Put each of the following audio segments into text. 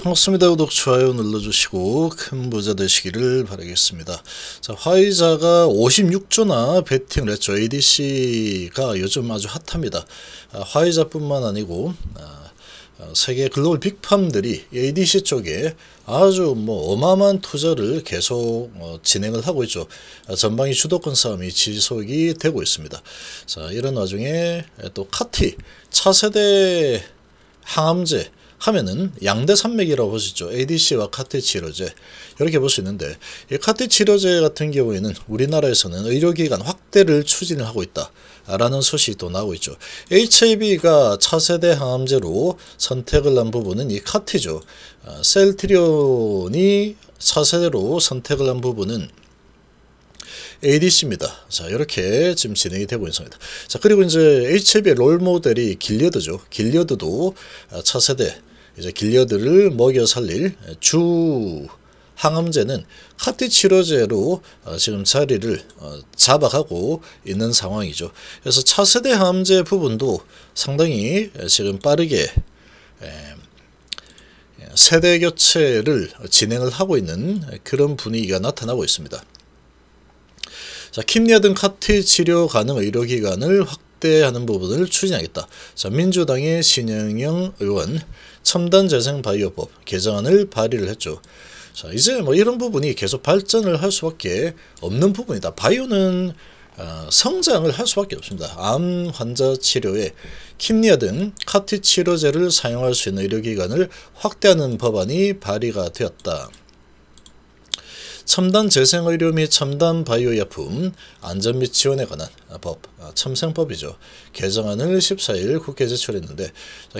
반갑습니다. 구독, 좋아요 눌러주시고 큰 부자 되시기를 바라겠습니다. 자, 화이자가 56조나 베팅 냈죠. ADC가 요즘 아주 핫합니다. 아, 화이자뿐만 아니고 아, 아 세계 글로벌 빅팜들이 ADC 쪽에 아주 뭐 어마어마한 투자를 계속 어, 진행을 하고 있죠. 아, 전방위 주도권 싸움이 지속이 되고 있습니다. 자, 이런 와중에 또 카티 차세대 항암제 하면은 양대 산맥이라고 보시죠. ADC와 카테 치료제 이렇게 볼 수 있는데 이 카테 치료제 같은 경우에는 우리나라에서는 의료기관 확대를 추진을 하고 있다. 라는 소식이 또 나오고 있죠. HIV가 차세대 항암제로 선택을 한 부분은 이 카티죠. 아, 셀트리온이 차세대로 선택을 한 부분은 ADC입니다. 자, 이렇게 지금 진행이 되고 있습니다. 자, 그리고 이제 h i v 롤모델이 길리어드죠. 길리어드도 아, 차세대 이제 길리어드를 먹여 살릴 주 항암제는 카티 치료제로 어, 지금 자리를 잡아가고 어, 있는 상황이죠. 그래서 차세대 항암제 부분도 상당히 지금 빠르게 세대 교체를 진행을 하고 있는 그런 분위기가 나타나고 있습니다. 자, 킴리아 등 카티 치료 가능 의료기관을 확 확대하는 부분을 추진하겠다. 자, 민주당의 신영영 의원 첨단 재생 바이오법 개정안을 발의를 했죠. 자, 이제 뭐 이런 부분이 계속 발전을 할 수밖에 없는 부분이다. 바이오는 어, 성장을 할 수밖에 없습니다. 암 환자 치료에 킴리아 등 카티 치료제를 사용할 수 있는 의료기관을 확대하는 법안이 발의가 되었다. 첨단 재생의료 및 첨단 바이오약품 안전 및 지원에 관한 법, 첨생법이죠. 개정안을 14일 국회 제출했는데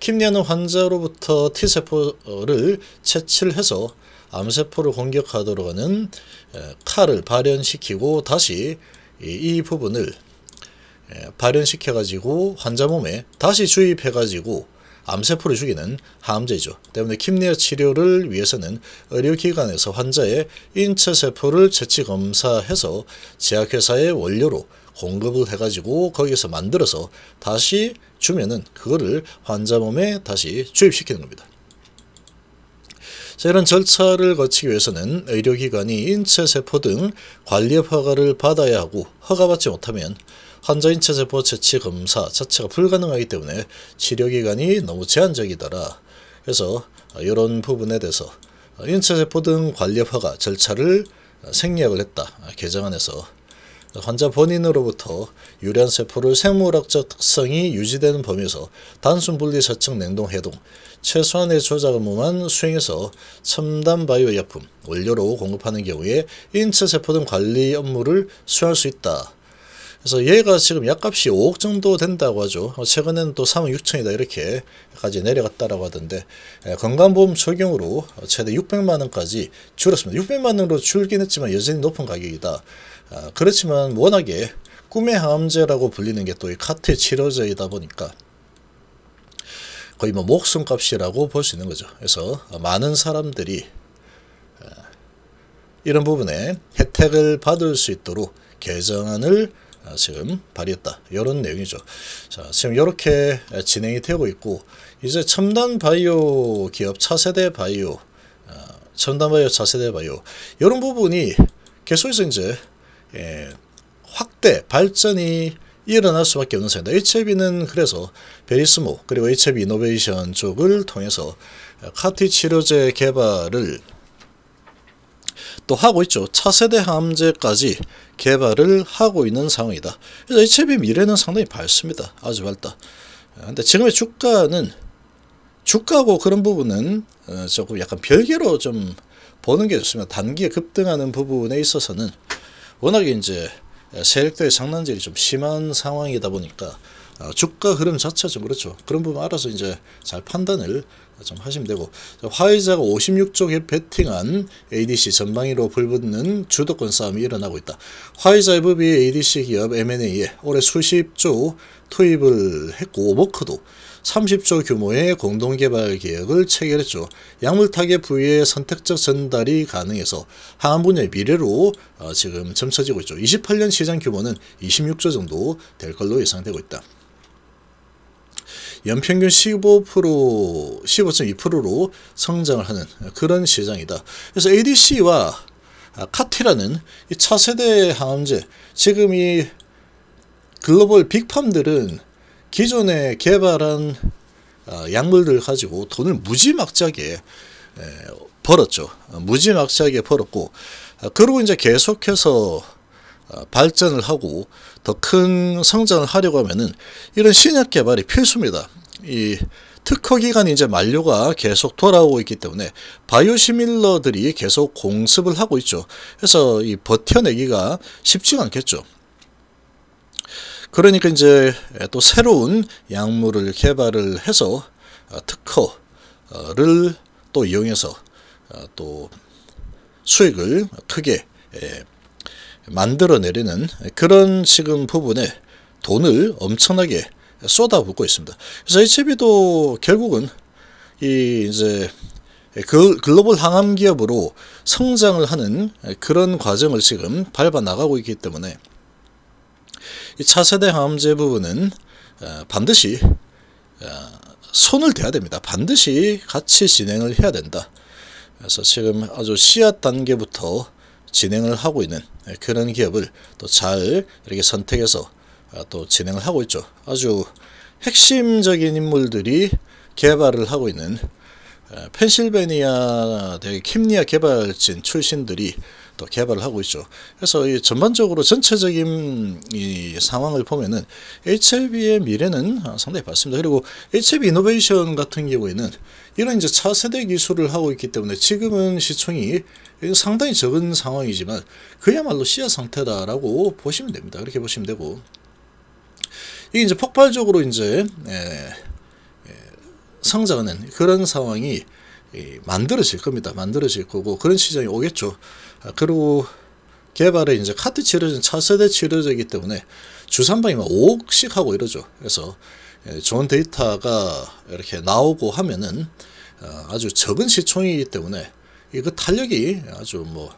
킴리아는 환자로부터 T세포를 채취를 해서 암세포를 공격하도록 하는 칼을 발현시키고 다시 이 부분을 발현시켜가지고 환자 몸에 다시 주입해가지고 암세포를 죽이는 항암제죠. 때문에 킴리어 치료를 위해서는 의료기관에서 환자의 인체세포를 채취검사해서 제약회사의 원료로 공급을 해가지고 거기에서 만들어서 다시 주면은 그거를 환자 몸에 다시 주입시키는 겁니다. 자, 이런 절차를 거치기 위해서는 의료기관이 인체세포 등 관리의 허가를 받아야 하고 허가받지 못하면 환자인 체세포 채취 검사 자체가 불가능하기 때문에 치료기간이 너무 제한적이더라. 그래서 이런 부분에 대해서 인체세포 등 관리허가 절차를 생략을 했다. 개정안에서 환자 본인으로부터 유리한 세포를 생물학적 특성이 유지되는 범위에서 단순 분리 사층 냉동 해동, 최소한의 조작 업무만 수행해서 첨단 바이오 약품, 원료로 공급하는 경우에 인체 세포 등 관리 업무를 수행할 수 있다. 그래서 얘가 지금 약값이 5억 정도 된다고 하죠. 어, 최근에는 또 3억 6천이다 이렇게까지 내려갔다라고 하던데 예, 건강보험 적용으로 최대 600만 원까지 줄었습니다. 600만 원으로 줄긴 했지만 여전히 높은 가격이다. 아, 그렇지만 워낙에 꿈의 항암제라고 불리는 게 또 이 카트 치료제이다 보니까 거의 뭐 목숨값이라고 볼 수 있는 거죠. 그래서 많은 사람들이 아, 이런 부분에 혜택을 받을 수 있도록 개정안을 아, 지금 발휘했다. 이런 내용이죠. 자, 지금 이렇게 진행이 되고 있고 이제 첨단 바이오 기업 차세대 바이오 아, 첨단 바이오 차세대 바이오 이런 부분이 계속해서 이제 예, 확대 발전이 일어날 수밖에 없는 상황이다. HIV는 그래서 베리스모 그리고 HIV 이노베이션 쪽을 통해서 카티 치료제 개발을 또 하고 있죠. 차세대 함재까지 개발을 하고 있는 상황이다. 그래서 HLB 미래는 상당히 밝습니다. 아주 밝다. 아, 근데 지금의 주가는 주가고 그런 부분은 어, 조금 약간 별개로 좀 보는 게 좋습니다. 단기에 급등하는 부분에 있어서는 워낙에 이제 세력들의 장난질이 좀 심한 상황이다 보니까 어, 주가 흐름 자체가 좀 그렇죠. 그런 부분 알아서 이제 잘 판단을 좀 하시면 되고 화이자가 56쪽에 베팅한 ADC 전방위로 불붙는 주도권 싸움이 일어나고 있다. 화이자의 법이 ADC 기업 M&A에 올해 수십조 투입을 했고 오버크도 30조 규모의 공동개발 계획을 체결했죠. 약물 타겟 부위의 선택적 전달이 가능해서 항암 분야의 미래로 어, 지금 점쳐지고 있죠. 28년 시장 규모는 26조 정도 될 걸로 예상되고 있다. 연평균 15% 15.2%로 성장을 하는 그런 시장이다. 그래서 ADC와 카티라는 이 차세대 항암제 지금 이 글로벌 빅팜들은 기존에 개발한 아, 약물들 가지고 돈을 무지막지하게 벌었죠. 무지막지하게 벌었고 아, 그리고 이제 계속해서 어, 발전을 하고 더 큰 성장을 하려고 하면은 이런 신약 개발이 필수입니다. 이 특허 기간이 이제 만료가 계속 돌아오고 있기 때문에 바이오시밀러들이 계속 공습을 하고 있죠. 그래서 이 버텨내기가 쉽지 않겠죠. 그러니까 이제 또 새로운 약물을 개발을 해서 어, 특허를 또 이용해서 어, 또 수익을 크게 예, 만들어내리는 그런 지금 부분에 돈을 엄청나게 쏟아붓고 있습니다. 그래서 HB도 결국은 이 이제 그 글로벌 항암 기업으로 성장을 하는 그런 과정을 지금 밟아 나가고 있기 때문에 이 차세대 항암제 부분은 어, 반드시 어, 손을 대야 됩니다. 반드시 같이 진행을 해야 된다. 그래서 지금 아주 씨앗 단계부터 진행을 하고 있는 그런 기업을 또 잘 이렇게 선택해서 아, 또 진행을 하고 있죠. 아주 핵심적인 인물들이 개발을 하고 있는 아, 펜실베니아 대 킴리아 개발진 출신들이 또 개발을 하고 있죠. 그래서 이 전반적으로 전체적인 이 상황을 보면은 HLB의 미래는 상당히 밝습니다. 그리고 HLB 이노베이션 같은 경우에는 이런 이제 차세대 기술을 하고 있기 때문에 지금은 시총이 상당히 적은 상황이지만 그야말로 시야 상태다라고 보시면 됩니다. 그렇게 보시면 되고 이게 이제 폭발적으로 이제 에, 예, 에, 예, 성장하는 그런 상황이 만들어질 겁니다. 만들어질 거고 그런 시장이 오겠죠. 아, 그리고 개발에 이제 카트 치료제, 차세대 치료제이기 때문에 주산방이 막 5억씩 하고 이러죠. 그래서 예, 좋은 데이터가 이렇게 나오고 하면은 아, 아주 적은 시총이기 때문에 이거 탄력이 아주 뭐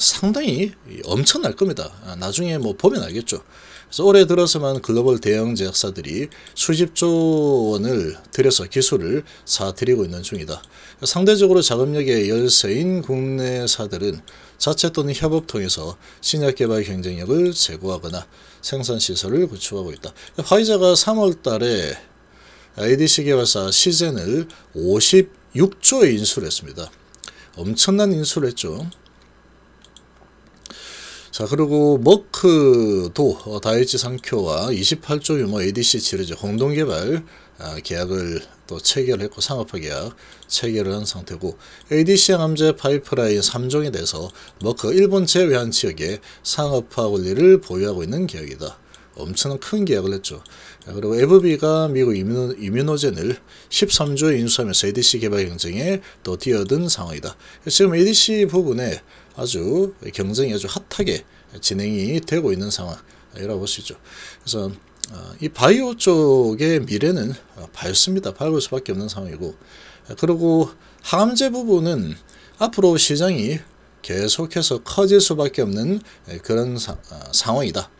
상당히 엄청날 겁니다. 아, 나중에 뭐 보면 알겠죠. 그래서 올해 들어서만 글로벌 대형 제약사들이 수십조 원을 들여서 기술을 사들이고 있는 중이다. 상대적으로 자금력의 열세인 국내사들은 자체 또는 협업 통해서 신약 개발 경쟁력을 제고하거나 생산 시설을 구축하고 있다. 화이자가 3월 달에 ADC 개발사 시젠을 56조에 인수를 했습니다. 엄청난 인수를 했죠. 자 그리고 머크도 어, 다이치 상표와 28조 규모 ADC 치료제 공동개발 아, 계약을 또 체결했고 상업화계약 체결을 한 상태고 ADC 암제 파이프라인 3종에 대해서 머크 일본 제외한 지역에 상업화 권리를 보유하고 있는 계약이다. 엄청큰 계약을 했죠. 그리고 에브가 미국 이민호, 젠을 13조에 인수하면서 ADC 개발 경쟁에 또 뛰어든 상황이다. 지금 ADC 부분에 아주 경쟁이 아주 핫하게 진행이 되고 있는 상황이라고 볼 수 있죠. 그래서 어, 이 바이오 쪽의 미래는 어, 밝습니다. 밝을 수밖에 없는 상황이고 그리고 항암제 부분은 앞으로 시장이 계속해서 커질 수밖에 없는 그런 사, 어, 상황이다.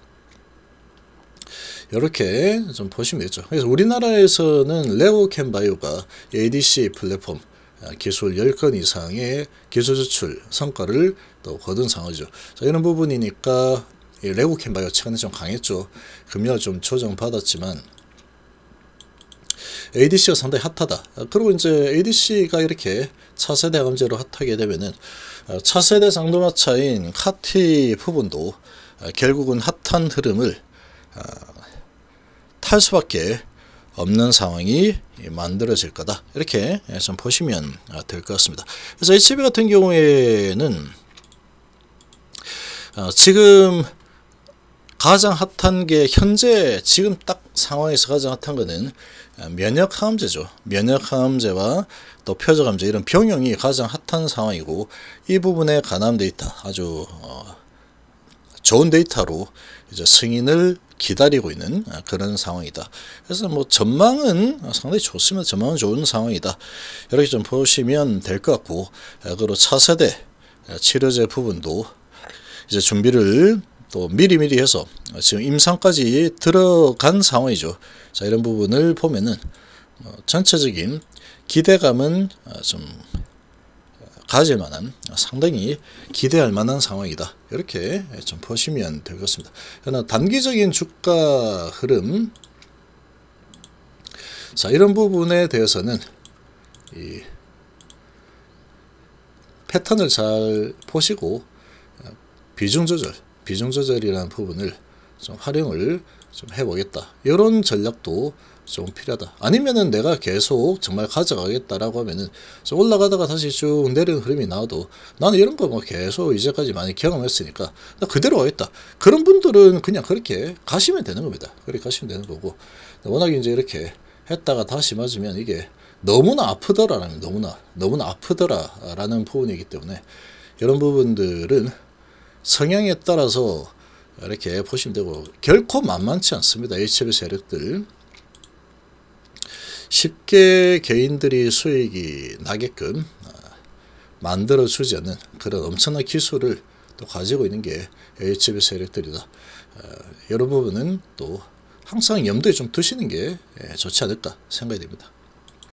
이렇게 좀 보시면 되죠. 그래서 우리나라에서는 레오캔바이오가 ADC 플랫폼 아, 기술 10건 이상의 기술 수출 성과를 또 거둔 상황이죠. 자, 이런 부분이니까 레고캔바이오 최근에 좀 강했죠. 금요일 좀 조정받았지만 ADC가 상당히 핫하다. 아, 그리고 이제 ADC가 이렇게 차세대 감제로 핫하게 되면은 아, 차세대 상도마차인 카티 부분도 결국은 핫한 흐름을 할 수밖에 없는 상황이 만들어질 거다 이렇게 좀 보시면 아, 될것 같습니다 그래서 HB 같은 경우에는 어, 지금 가장 핫한 게 현재 지금 딱 상황에서 가장 핫한 거는 아, 면역항암제죠. 면역항암제와 또 표적암제 이런 병용이 가장 핫한 상황이고 이 부분에 관한 데이터 아주 어, 좋은 데이터로 이제 승인을 기다리고 있는 아, 그런 상황이다. 그래서 뭐 전망은 상당히 좋습니다. 전망은 좋은 상황이다. 이렇게 좀 보시면 될 것 같고 그리고 차세대 아, 치료제 부분도 이제 준비를 또 미리미리 해서 지금 임상까지 들어간 상황이죠. 자 이런 부분을 보면은 어, 전체적인 기대감은 아, 좀 가질 만한 상당히 기대할 만한 상황이다. 이렇게 좀 보시면 되겠습니다. 그러나 단기적인 주가 흐름 자 이런 부분에 대해서는 이 패턴을 잘 보시고 비중 조절, 비중 조절이라는 부분을 좀 활용을 좀 해보겠다. 이런 전략도 좀 필요하다. 아니면은 내가 계속 정말 가져가겠다라고 하면은 올라가다가 다시 쭉 내리는 흐름이 나와도 나는 이런 거 뭐 계속 이제까지 많이 경험했으니까 나 그대로 가겠다. 그런 분들은 그냥 그렇게 가시면 되는 겁니다. 그렇게 가시면 되는 거고 워낙에 이제 이렇게 했다가 다시 맞으면 이게 너무나 아프더라라는 너무나 너무나 아프더라라는 부분이기 때문에 이런 부분들은 성향에 따라서 이렇게 보시면 되고 결코 만만치 않습니다. HB 세력들 쉽게 개인들이 수익이 나게끔 어, 만들어주지 않는 그런 엄청난 기술을 또 가지고 있는 게 HB 세력들이다. 여러분은 어, 또 항상 염두에 좀 두시는 게 예, 좋지 않을까 생각이 됩니다.